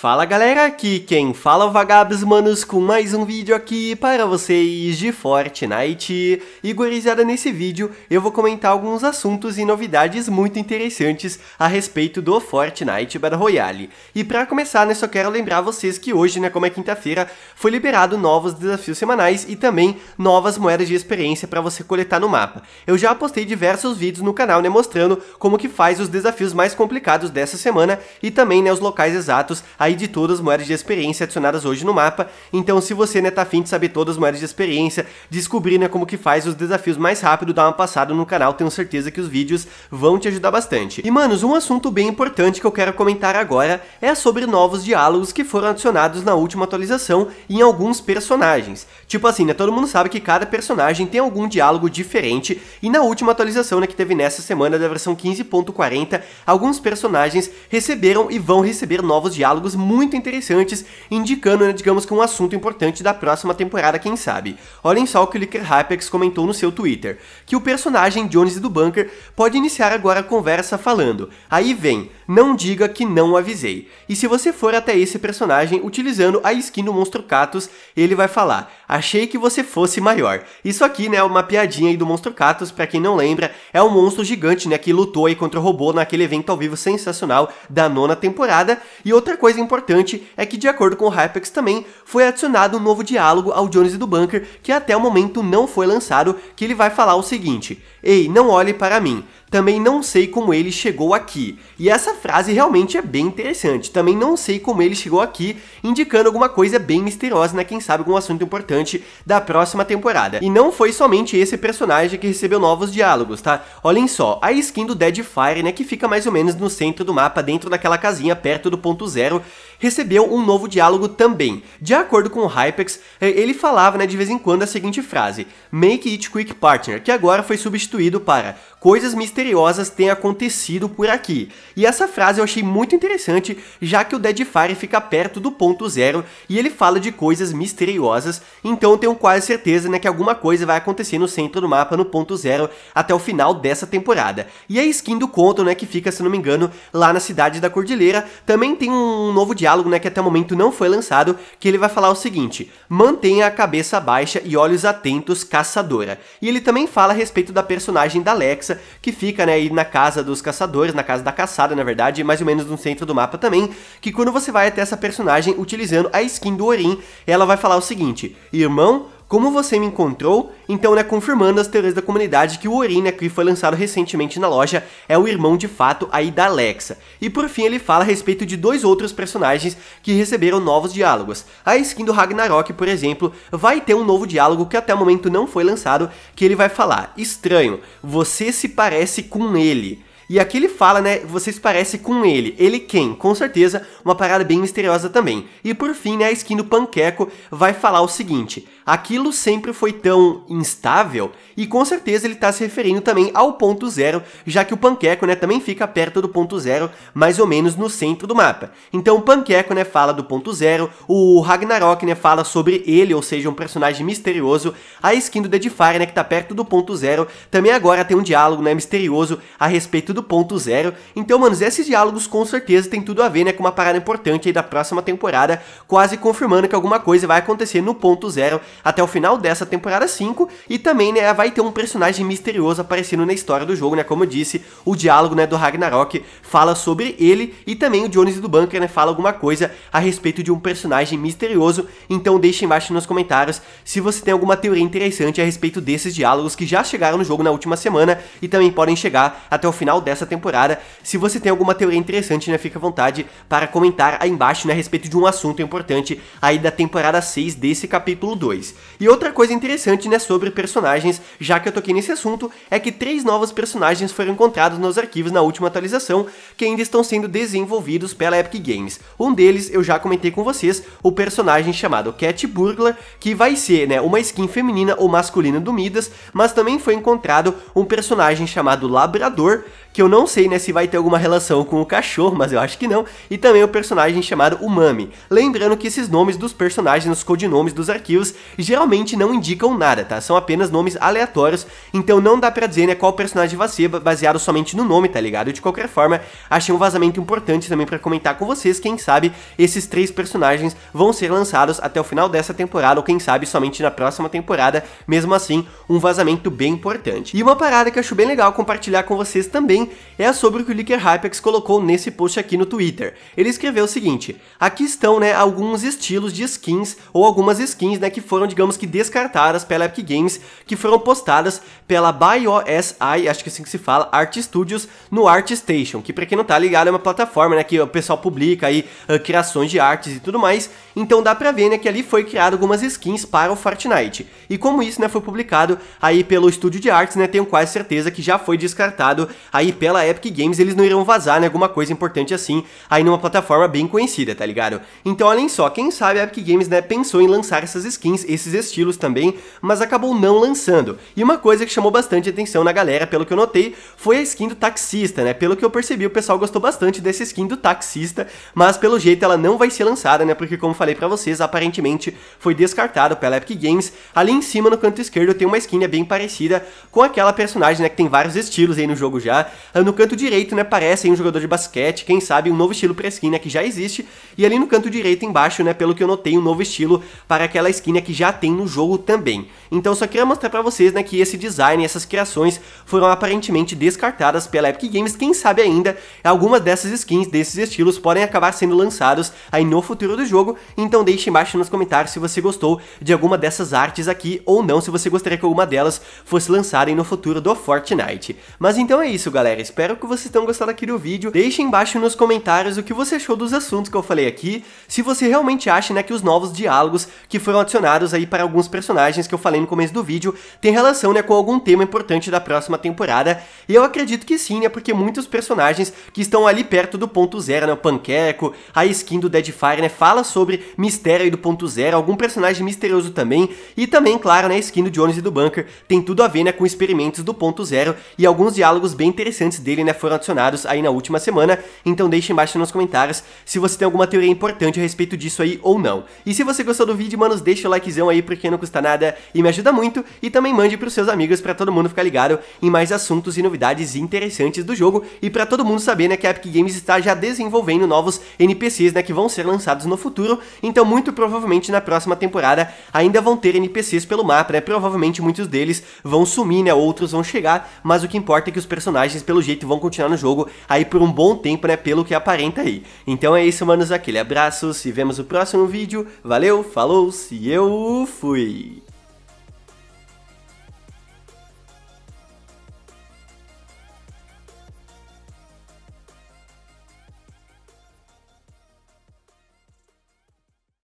Fala galera, aqui quem fala é Vagabos Manos com mais um vídeo aqui para vocês de Fortnite. E gurizada, nesse vídeo eu vou comentar alguns assuntos e novidades muito interessantes a respeito do Fortnite Battle Royale. E para começar, né, só quero lembrar vocês que hoje, né, como é quinta-feira, foi liberado novos desafios semanais e também novas moedas de experiência para você coletar no mapa. Eu já postei diversos vídeos no canal, né, mostrando como que faz os desafios mais complicados dessa semana e também, né, os locais exatos a de todas as moedas de experiência adicionadas hoje no mapa. Então se você né, tá afim de saber todas as moedas de experiência, descobrir né, como que faz os desafios mais rápido, dá uma passada no canal, tenho certeza que os vídeos vão te ajudar bastante. E manos, um assunto bem importante que eu quero comentar agora é sobre novos diálogos que foram adicionados na última atualização em alguns personagens. Tipo assim, né, todo mundo sabe que cada personagem tem algum diálogo diferente e na última atualização né, que teve nessa semana da versão 15.40, alguns personagens receberam e vão receber novos diálogos muito interessantes, indicando, né, digamos que um assunto importante da próxima temporada, quem sabe. Olhem só o que o Licker Hypex comentou no seu Twitter, que o personagem Jones do Bunker pode iniciar agora a conversa falando, aí vem, não diga que não avisei. E se você for até esse personagem utilizando a skin do Monstro Catus, ele vai falar, achei que você fosse maior. Isso aqui, né, é uma piadinha aí do Monstro Catus, pra quem não lembra, é um monstro gigante, né, que lutou aí contra o robô naquele evento ao vivo sensacional da nona temporada. E outra coisa importante importante é que, de acordo com o Hypex também, foi adicionado um novo diálogo ao Jones do Bunker que até o momento não foi lançado, que ele vai falar o seguinte: Ei, não olhe para mim, também não sei como ele chegou aqui. E essa frase realmente é bem interessante. Também não sei como ele chegou aqui, indicando alguma coisa bem misteriosa, né? Quem sabe algum assunto importante da próxima temporada. E não foi somente esse personagem que recebeu novos diálogos, tá? Olhem só, a skin do Dead Fire, né? Que fica mais ou menos no centro do mapa, dentro daquela casinha perto do ponto zero recebeu um novo diálogo também. De acordo com o Hypex, é, ele falava né, de vez em quando a seguinte frase: Make it quick partner, que agora foi substituído para coisas misteriosas têm acontecido por aqui. E essa frase eu achei muito interessante, já que o Deadfire fica perto do ponto zero e ele fala de coisas misteriosas, então eu tenho quase certeza né, que alguma coisa vai acontecer no centro do mapa no ponto zero até o final dessa temporada. E a skin do Conto, né, que fica, se não me engano, lá na cidade da Cordilheira, também tem um novo diálogo diálogo, né, que até o momento não foi lançado, que ele vai falar o seguinte: mantenha a cabeça baixa e olhos atentos, caçadora. E ele também fala a respeito da personagem da Alexa, que fica, né, aí na casa dos caçadores, na casa da caçada, na verdade, mais ou menos no centro do mapa também, que quando você vai até essa personagem utilizando a skin do Orin, ela vai falar o seguinte: irmão, como você me encontrou? Então, né, confirmando as teorias da comunidade que o Orin, né, que foi lançado recentemente na loja, é o irmão de fato aí da Alexa. E por fim, ele fala a respeito de dois outros personagens que receberam novos diálogos. A skin do Ragnarok, por exemplo, vai ter um novo diálogo que até o momento não foi lançado, que ele vai falar: "Estranho, você se parece com ele". E aqui ele fala, né, vocês parecem com ele. Ele quem? Com certeza, uma parada bem misteriosa também. E por fim, né, a skin do Panqueco vai falar o seguinte: aquilo sempre foi tão instável, e com certeza ele está se referindo também ao ponto zero, já que o Panqueco, né, também fica perto do ponto zero, mais ou menos no centro do mapa. Então o Panqueco, né, fala do ponto zero, o Ragnarok, né, fala sobre ele, ou seja, um personagem misterioso, a skin do Deadfire, né, que está perto do ponto zero, também agora tem um diálogo, né, misterioso a respeito do do ponto zero. Então, manos, esses diálogos com certeza tem tudo a ver, né, com uma parada importante aí da próxima temporada, quase confirmando que alguma coisa vai acontecer no ponto zero até o final dessa temporada 5 e também, né, vai ter um personagem misterioso aparecendo na história do jogo, né, como eu disse, o diálogo, né, do Ragnarok fala sobre ele e também o Jones do Bunker, né, fala alguma coisa a respeito de um personagem misterioso, então deixa embaixo nos comentários se você tem alguma teoria interessante a respeito desses diálogos que já chegaram no jogo na última semana e também podem chegar até o final dessa dessa temporada. Se você tem alguma teoria interessante, né, fica à vontade para comentar aí embaixo né, a respeito de um assunto importante aí da temporada 6 desse capítulo 2. E outra coisa interessante né, sobre personagens, já que eu toquei nesse assunto, é que três novos personagens foram encontrados nos arquivos na última atualização que ainda estão sendo desenvolvidos pela Epic Games. Um deles eu já comentei com vocês, o personagem chamado Cat Burglar, que vai ser né, uma skin feminina ou masculina do Midas, mas também foi encontrado um personagem chamado Labrador, que eu não sei né, se vai ter alguma relação com o cachorro, mas eu acho que não, e também o personagem chamado Umami. Lembrando que esses nomes dos personagens, os codinomes dos arquivos, geralmente não indicam nada, tá? São apenas nomes aleatórios, então não dá pra dizer né, qual personagem vai ser baseado somente no nome, tá ligado? De qualquer forma, achei um vazamento importante também para comentar com vocês, quem sabe esses três personagens vão ser lançados até o final dessa temporada, ou quem sabe somente na próxima temporada, mesmo assim, um vazamento bem importante. E uma parada que eu acho bem legal compartilhar com vocês também tem é sobre o que o Licker Hypex colocou nesse post aqui no Twitter. Ele escreveu o seguinte, aqui estão né, alguns estilos de skins, ou algumas skins né, que foram, digamos que, descartadas pela Epic Games, que foram postadas pela BioSI, acho que é assim que se fala, Art Studios, no ArtStation, que pra quem não tá ligado é uma plataforma né, que o pessoal publica aí uh, criações de artes e tudo mais, então dá pra ver né, que ali foi criado algumas skins para o Fortnite. E como isso né, foi publicado aí pelo estúdio de artes, né, tenho quase certeza que já foi descartado aí pela Epic Games eles não irão vazar, né, alguma coisa importante assim, aí numa plataforma bem conhecida, tá ligado? Então olhem só, quem sabe a Epic Games, né, pensou em lançar essas skins, esses estilos também, mas acabou não lançando. E uma coisa que chamou bastante atenção na galera, pelo que eu notei, foi a skin do taxista, né, pelo que eu percebi o pessoal gostou bastante dessa skin do taxista, mas pelo jeito ela não vai ser lançada, né, porque como falei pra vocês, aparentemente foi descartado pela Epic Games. Ali em cima no canto esquerdo tem uma skin né, bem parecida com aquela personagem, né, que tem vários estilos aí no jogo já, ah, no canto direito, né, parece um jogador de basquete, quem sabe um novo estilo para a skin, que já existe. E ali no canto direito embaixo, né, pelo que eu notei, um novo estilo para aquela skin que já tem no jogo também. Então só queria mostrar para vocês, né, que esse design, essas criações foram aparentemente descartadas pela Epic Games, quem sabe ainda algumas dessas skins, desses estilos podem acabar sendo lançados aí no futuro do jogo. Então deixe embaixo nos comentários se você gostou de alguma dessas artes aqui ou não, se você gostaria que alguma delas fosse lançada no futuro do Fortnite. Mas então é isso, galera galera, espero que vocês tenham gostado aqui do vídeo. Deixe embaixo nos comentários o que você achou dos assuntos que eu falei aqui, se você realmente acha né, que os novos diálogos que foram adicionados aí para alguns personagens que eu falei no começo do vídeo tem relação né, com algum tema importante da próxima temporada. E eu acredito que sim, né, porque muitos personagens que estão ali perto do ponto zero, né, o Panqueco, a skin do Deadfire, né, fala sobre mistério do ponto zero, algum personagem misterioso também, e também, claro, né, a skin do Jones e do Bunker tem tudo a ver né, com experimentos do ponto zero e alguns diálogos bem interessantes interessantes dele né, foram adicionados aí na última semana, então deixa embaixo nos comentários se você tem alguma teoria importante a respeito disso aí ou não. E se você gostou do vídeo, manos, deixa o likezão aí porque não custa nada e me ajuda muito, e também mande pros seus amigos para todo mundo ficar ligado em mais assuntos e novidades interessantes do jogo, e para todo mundo saber né, que a Epic Games está já desenvolvendo novos NPCs né, que vão ser lançados no futuro, então muito provavelmente na próxima temporada ainda vão ter NPCs pelo mapa, né, provavelmente muitos deles vão sumir, né, outros vão chegar, mas o que importa é que os personagens pelo jeito vão continuar no jogo aí por um bom tempo, né, pelo que aparenta aí. Então é isso, manos, aquele abraço, se vemos no próximo vídeo, valeu, falou, se eu fui!